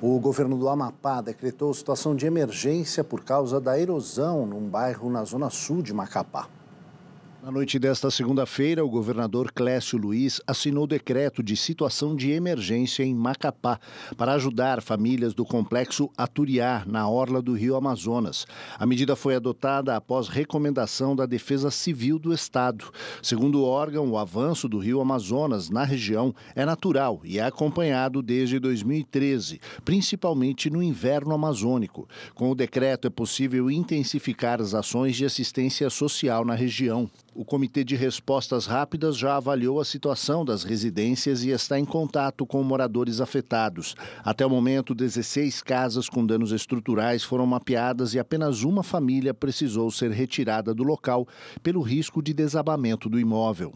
O governo do Amapá decretou situação de emergência por causa da erosão num bairro na zona sul de Macapá. Na noite desta segunda-feira, o governador Clécio Luiz assinou decreto de situação de emergência em Macapá para ajudar famílias do complexo Aturiá, na orla do Rio Amazonas. A medida foi adotada após recomendação da Defesa Civil do Estado. Segundo o órgão, o avanço do Rio Amazonas na região é natural e é acompanhado desde 2013, principalmente no inverno amazônico. Com o decreto, é possível intensificar as ações de assistência social na região. O Comitê de Respostas Rápidas já avaliou a situação das residências e está em contato com moradores afetados. Até o momento, 16 casas com danos estruturais foram mapeadas e apenas uma família precisou ser retirada do local pelo risco de desabamento do imóvel.